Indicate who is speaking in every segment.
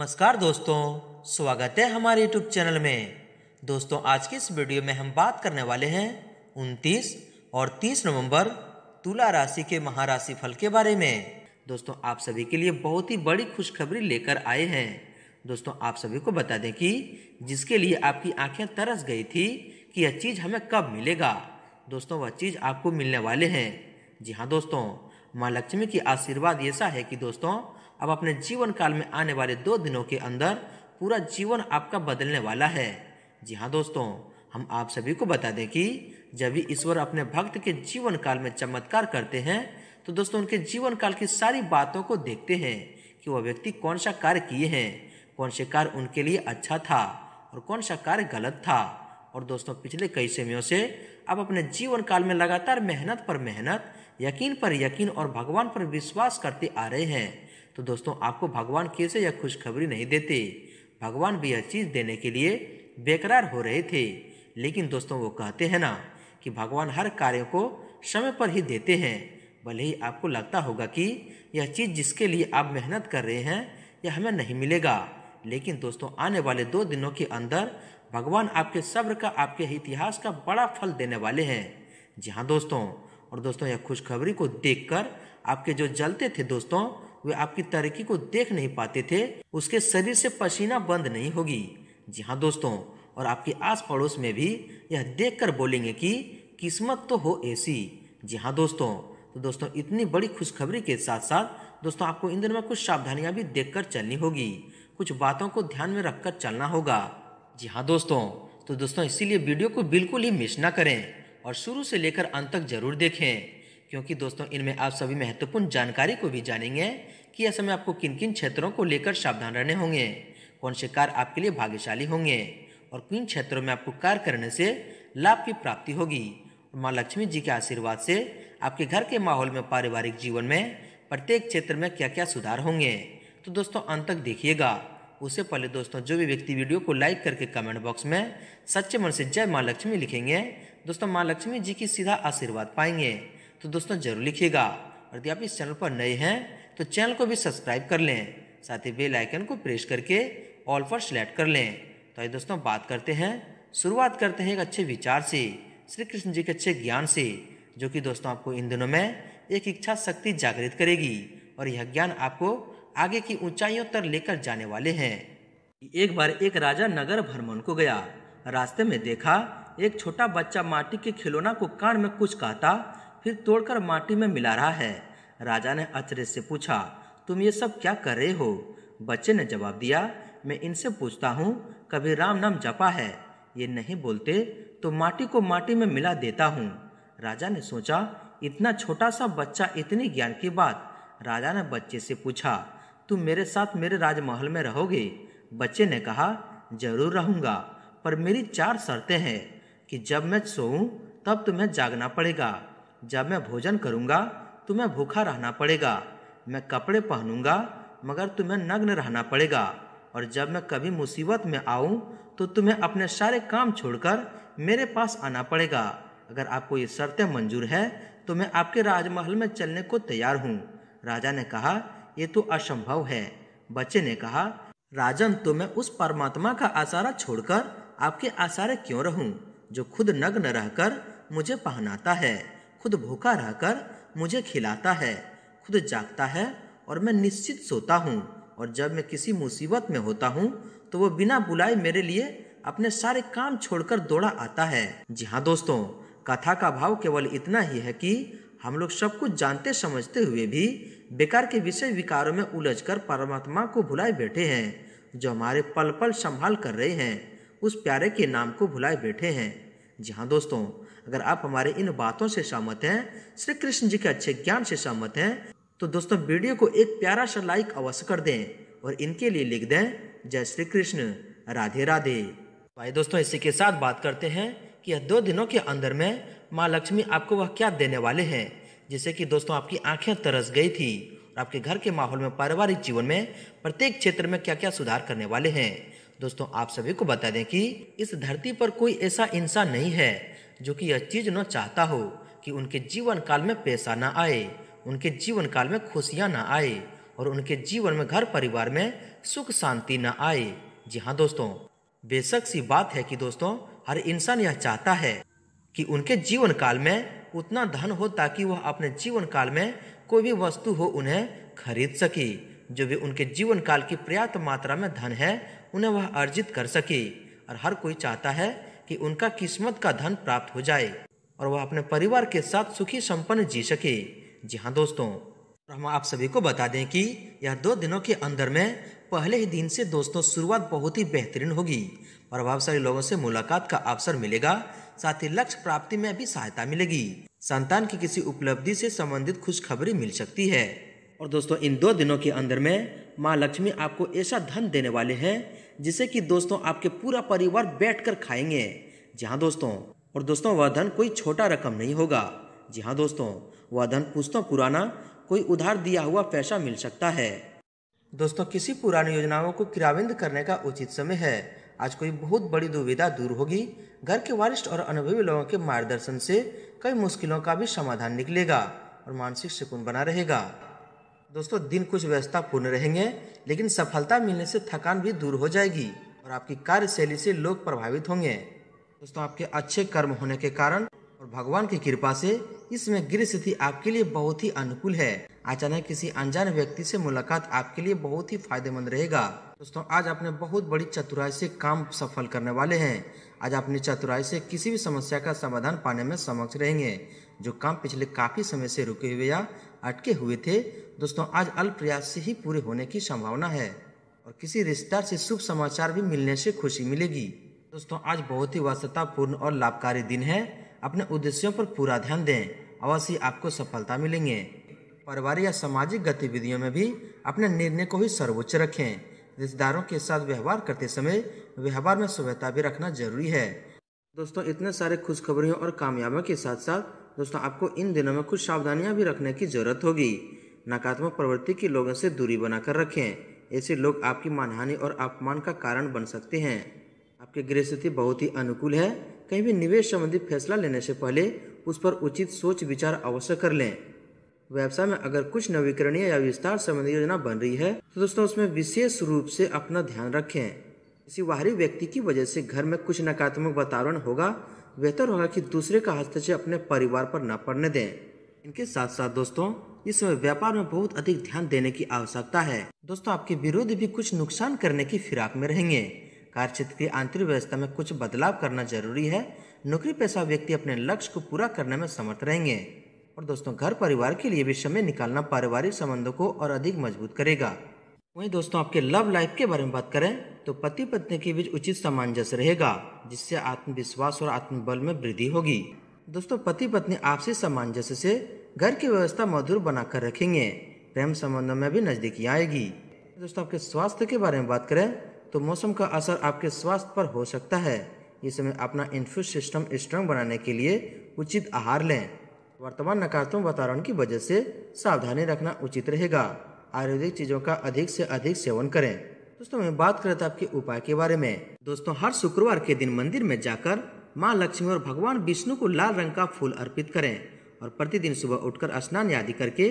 Speaker 1: नमस्कार दोस्तों स्वागत है हमारे यूट्यूब चैनल में दोस्तों आज की इस वीडियो में हम बात करने वाले हैं 29 और 30 नवंबर तुला राशि के महाराशि फल के बारे में दोस्तों आप सभी के लिए बहुत ही बड़ी खुशखबरी लेकर आए हैं दोस्तों आप सभी को बता दें कि जिसके लिए आपकी आंखें तरस गई थी कि यह चीज़ हमें कब मिलेगा दोस्तों वह चीज़ आपको मिलने वाले हैं जी हाँ दोस्तों माँ लक्ष्मी की आशीर्वाद ऐसा है कि दोस्तों अब अपने जीवन काल में आने वाले दो दिनों के अंदर पूरा जीवन आपका बदलने वाला है जी हाँ दोस्तों हम आप सभी को बता दें कि जब भी ईश्वर अपने भक्त के जीवन काल में चमत्कार करते हैं तो दोस्तों उनके जीवन काल की सारी बातों को देखते हैं कि वह व्यक्ति कौन सा कार्य किए हैं कौन से कार्य उनके लिए अच्छा था और कौन सा कार्य गलत था और दोस्तों पिछले कई समयों से आप अपने जीवन काल में लगातार मेहनत पर मेहनत यकीन पर यकीन और भगवान पर विश्वास करते आ रहे हैं तो दोस्तों आपको भगवान कैसे यह खुशखबरी नहीं देते भगवान भी यह चीज़ देने के लिए बेकरार हो रहे थे लेकिन दोस्तों वो कहते हैं ना कि भगवान हर कार्य को समय पर ही देते हैं भले ही आपको लगता होगा कि यह चीज़ जिसके लिए आप मेहनत कर रहे हैं यह हमें नहीं मिलेगा लेकिन दोस्तों आने वाले दो दिनों के अंदर भगवान आपके सब्र का आपके इतिहास का बड़ा फल देने वाले हैं जी हाँ दोस्तों और दोस्तों यह खुशखबरी को देखकर आपके जो जलते थे दोस्तों वे आपकी तरक्की को देख नहीं पाते थे उसके शरीर से पसीना बंद नहीं होगी जी हाँ दोस्तों और आपके आस पड़ोस में भी यह देख कर बोलेंगे कि किस्मत तो हो ऐसी जी हाँ दोस्तों तो दोस्तों इतनी बड़ी खुशखबरी के साथ साथ दोस्तों आपको इन दिनों में कुछ सावधानियां भी देखकर चलनी होगी कुछ बातों को ध्यान में रखकर चलना होगा जी हाँ दोस्तों तो दोस्तों इसीलिए वीडियो को बिल्कुल ही मिस ना करें और शुरू से लेकर अंत तक जरूर देखें क्योंकि दोस्तों इनमें आप सभी महत्वपूर्ण जानकारी को भी जानेंगे कि ऐसे में आपको किन किन क्षेत्रों को लेकर सावधान रहने होंगे कौन से कार्य आपके लिए भाग्यशाली होंगे और किन क्षेत्रों में आपको कार्य करने से लाभ की प्राप्ति होगी माँ लक्ष्मी जी के आशीर्वाद से आपके घर के माहौल में पारिवारिक जीवन में प्रत्येक क्षेत्र में क्या क्या सुधार होंगे तो दोस्तों अंत तक देखिएगा उससे पहले दोस्तों जो भी व्यक्ति वीडियो को लाइक करके कमेंट बॉक्स में सच्चे मन से जय माँ लक्ष्मी लिखेंगे दोस्तों माँ लक्ष्मी जी की सीधा आशीर्वाद पाएंगे तो दोस्तों जरूर लिखिएगा और यदि आप इस चैनल पर नए हैं तो चैनल को भी सब्सक्राइब कर लें साथ ही बेल आइकन को प्रेस करके ऑल पर सेलेक्ट कर लें तो आइए दोस्तों बात करते हैं शुरुआत करते हैं एक अच्छे विचार से श्री कृष्ण जी के अच्छे ज्ञान से जो कि दोस्तों आपको इन दिनों में एक इच्छा शक्ति जागृत करेगी और यह ज्ञान आपको आगे की ऊंचाइयों तक लेकर जाने वाले हैं एक बार एक राजा नगर भ्रमण को गया रास्ते में देखा एक छोटा बच्चा माटी के खिलौना को कान में कुछ कहता फिर तोड़कर माटी में मिला रहा है राजा ने अचरज से पूछा तुम ये सब क्या कर रहे हो बच्चे ने जवाब दिया मैं इनसे पूछता हूँ कभी राम नाम जपा है ये नहीं बोलते तो माटी को माटी में मिला देता हूँ राजा ने सोचा इतना छोटा सा बच्चा इतनी ज्ञान की बात राजा ने बच्चे से पूछा तुम मेरे साथ मेरे राजमहल में रहोगे बच्चे ने कहा जरूर रहूँगा पर मेरी चार शर्तें हैं कि जब मैं सोऊं तब तुम्हें जागना पड़ेगा जब मैं भोजन करूँगा तुम्हें भूखा रहना पड़ेगा मैं कपड़े पहनूंगा मगर तुम्हें नग्न रहना पड़ेगा और जब मैं कभी मुसीबत में आऊँ तो तुम्हें अपने सारे काम छोड़कर मेरे पास आना पड़ेगा अगर आपको ये शर्तें मंजूर है तो मैं आपके राजमहल में चलने को तैयार हूँ राजा ने कहा ये तो असंभव है बच्चे ने कहा राजन तो मैं उस परमात्मा का आसारा छोड़कर आपके आसारे क्यों रहूं जो खुद नग्न रहकर मुझे पहनाता है खुद भूखा रहकर मुझे खिलाता है खुद जागता है और मैं निश्चित सोता हूँ और जब मैं किसी मुसीबत में होता हूँ तो वह बिना बुलाए मेरे लिए अपने सारे काम छोड़कर दौड़ा आता है जी हाँ दोस्तों कथा का भाव केवल इतना ही है कि हम लोग सब कुछ जानते समझते हुए भी बेकार के विषय विकारों में उलझकर परमात्मा को भुलाए बैठे हैं जो हमारे पल पल संभाल कर रहे हैं उस प्यारे के नाम को भुलाए बैठे हैं जी हाँ दोस्तों अगर आप हमारे इन बातों से सहमत हैं श्री कृष्ण जी के अच्छे ज्ञान से सहमत हैं तो दोस्तों वीडियो को एक प्यारा सा लाइक अवश्य कर दें और इनके लिए लिख दें जय श्री कृष्ण राधे राधे भाई दोस्तों इसी के साथ बात करते हैं कि दो दिनों के अंदर में माँ लक्ष्मी आपको वह क्या देने वाले हैं जैसे कि दोस्तों आपकी आंखें तरस गई थी और आपके घर के माहौल में पारिवारिक जीवन में प्रत्येक क्षेत्र में क्या क्या सुधार करने वाले हैं दोस्तों आप सभी को बता दें कि इस धरती पर कोई ऐसा इंसान नहीं है जो कि यह चीज़ न चाहता हो कि उनके जीवन काल में पैसा ना आए उनके जीवन काल में खुशियाँ ना आए और उनके जीवन में घर परिवार में सुख शांति ना आए जी हाँ दोस्तों बेशक सी बात है कि दोस्तों हर इंसान यह चाहता है कि उनके जीवन काल में उतना धन हो ताकि वह अपने जीवन काल में कोई भी वस्तु हो उन्हें खरीद सके जो भी उनके जीवन काल की पर्याप्त मात्रा में धन है उन्हें वह अर्जित कर सके और हर कोई चाहता है कि उनका किस्मत का धन प्राप्त हो जाए और वह अपने परिवार के साथ सुखी संपन्न जी सके जी हाँ दोस्तों हम आप सभी को बता दें कि यह दो दिनों के अंदर में पहले ही दिन से दोस्तों शुरुआत बहुत ही बेहतरीन होगी प्रभावशाली लोगों से मुलाकात का अवसर मिलेगा साथ ही लक्ष्य प्राप्ति में भी सहायता मिलेगी संतान की किसी उपलब्धि से संबंधित खुशखबरी मिल सकती है और दोस्तों इन दो दिनों के अंदर में माँ लक्ष्मी आपको ऐसा धन देने वाले हैं जिसे कि दोस्तों आपके पूरा परिवार बैठकर खाएंगे जी हाँ दोस्तों और दोस्तों वह धन कोई छोटा रकम नहीं होगा जी हाँ दोस्तों वह धन पुस्तों पुराना कोई उधार दिया हुआ पैसा मिल सकता है दोस्तों किसी पुरानी योजनाओं को क्रियाविंद करने का उचित समय है आज कोई बहुत बड़ी दुविधा दूर होगी घर के वरिष्ठ और अनुभवी लोगों के मार्गदर्शन से कई मुश्किलों का भी समाधान निकलेगा और मानसिक सुकून बना रहेगा दोस्तों दिन कुछ व्यवस्थापूर्ण रहेंगे लेकिन सफलता मिलने से थकान भी दूर हो जाएगी और आपकी कार्यशैली से लोग प्रभावित होंगे दोस्तों आपके अच्छे कर्म होने के कारण और भगवान की कृपा से इसमें गृह स्थिति आपके लिए बहुत ही अनुकूल है अचानक किसी अनजान व्यक्ति से मुलाकात आपके लिए बहुत ही फायदेमंद रहेगा दोस्तों आज आपने बहुत बड़ी चतुराई से काम सफल करने वाले हैं आज अपनी चतुराई से किसी भी समस्या का समाधान पाने में समक्ष रहेंगे जो काम पिछले काफ़ी समय से रुके हुए या अटके हुए थे दोस्तों आज अल्प प्रयास से ही पूरे होने की संभावना है और किसी रिश्तेदार से शुभ समाचार भी मिलने से खुशी मिलेगी दोस्तों आज बहुत ही वास्तवपूर्ण और लाभकारी दिन है अपने उद्देश्यों पर पूरा ध्यान दें अवश्य आपको सफलता मिलेंगे परिवार या सामाजिक गतिविधियों में भी अपने निर्णय को ही सर्वोच्च रखें रिश्तेदारों के साथ व्यवहार करते समय व्यवहार में सभ्यता भी रखना जरूरी है दोस्तों इतने सारे खुशखबरियों और कामयाबियों के साथ साथ दोस्तों आपको इन दिनों में कुछ सावधानियां भी रखने की जरूरत होगी नकारात्मक प्रवृत्ति के लोगों से दूरी बनाकर रखें ऐसे लोग आपकी मानहानि और अपमान का कारण बन सकते हैं आपकी गृह स्थिति बहुत ही अनुकूल है कहीं भी निवेश संबंधी फैसला लेने से पहले उस पर उचित सोच विचार अवश्य कर लें व्यवसाय में अगर कुछ नवीकरणीय या विस्तार संबंधी योजना बन रही है तो दोस्तों उसमें विशेष रूप से अपना ध्यान रखें किसी बाहरी व्यक्ति की वजह से घर में कुछ नकारात्मक वातावरण होगा बेहतर होगा कि दूसरे का हस्तक्षेप अपने परिवार पर न पड़ने दें इनके साथ साथ दोस्तों इस समय व्यापार में बहुत अधिक ध्यान देने की आवश्यकता है दोस्तों आपके विरोध भी कुछ नुकसान करने की फिराक में रहेंगे कार्य क्षेत्र की आंतरिक व्यवस्था में कुछ बदलाव करना जरूरी है नौकरी पेशा व्यक्ति अपने लक्ष्य को पूरा करने में समर्थ रहेंगे और दोस्तों घर परिवार के लिए भी समय निकालना पारिवारिक संबंधों को और अधिक मजबूत करेगा वहीं दोस्तों आपके लव लाइफ के बारे में बात करें तो पति पत्नी के बीच उचित सामंजस्य रहेगा जिससे आत्मविश्वास और आत्मबल में वृद्धि होगी दोस्तों पति पत्नी आपसी सामंजस्य से घर की व्यवस्था मधुर बनाकर रखेंगे प्रेम संबंधों में भी नजदीकी आएगी दोस्तों आपके स्वास्थ्य के बारे में बात करें तो मौसम का असर आपके स्वास्थ्य पर हो सकता है इस समय अपना इन्फ्यूज सिस्टम स्ट्रांग बनाने के लिए उचित आहार लें वर्तमान नकारात्मक वातावरण की वजह से सावधानी रखना उचित रहेगा आयुर्वेदिक चीज़ों का अधिक से अधिक सेवन करें दोस्तों मैं बात कर रहा था आपके उपाय के बारे में दोस्तों हर शुक्रवार के दिन मंदिर में जाकर माँ लक्ष्मी और भगवान विष्णु को लाल रंग का फूल अर्पित करें और प्रतिदिन सुबह उठकर स्नान आदि करके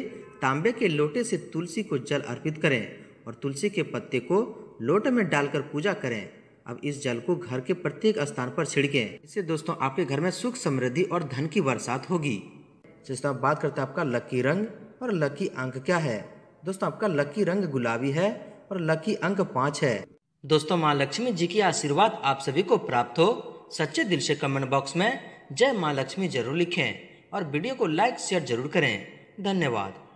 Speaker 1: तांबे के लोटे से तुलसी को जल अर्पित करें और तुलसी के पत्ते को लोटे में डालकर पूजा करें अब इस जल को घर के प्रत्येक स्थान पर छिड़कें इससे दोस्तों आपके घर में सुख समृद्धि और धन की बरसात होगी दोस्तों आप बात करते हैं आपका लकी रंग और लकी अंक क्या है दोस्तों आपका लकी रंग गुलाबी है और लकी अंक पाँच है दोस्तों माँ लक्ष्मी जी की आशीर्वाद आप सभी को प्राप्त हो सच्चे दिल से कमेंट बॉक्स में जय माँ लक्ष्मी जरूर लिखें और वीडियो को लाइक शेयर जरूर करें धन्यवाद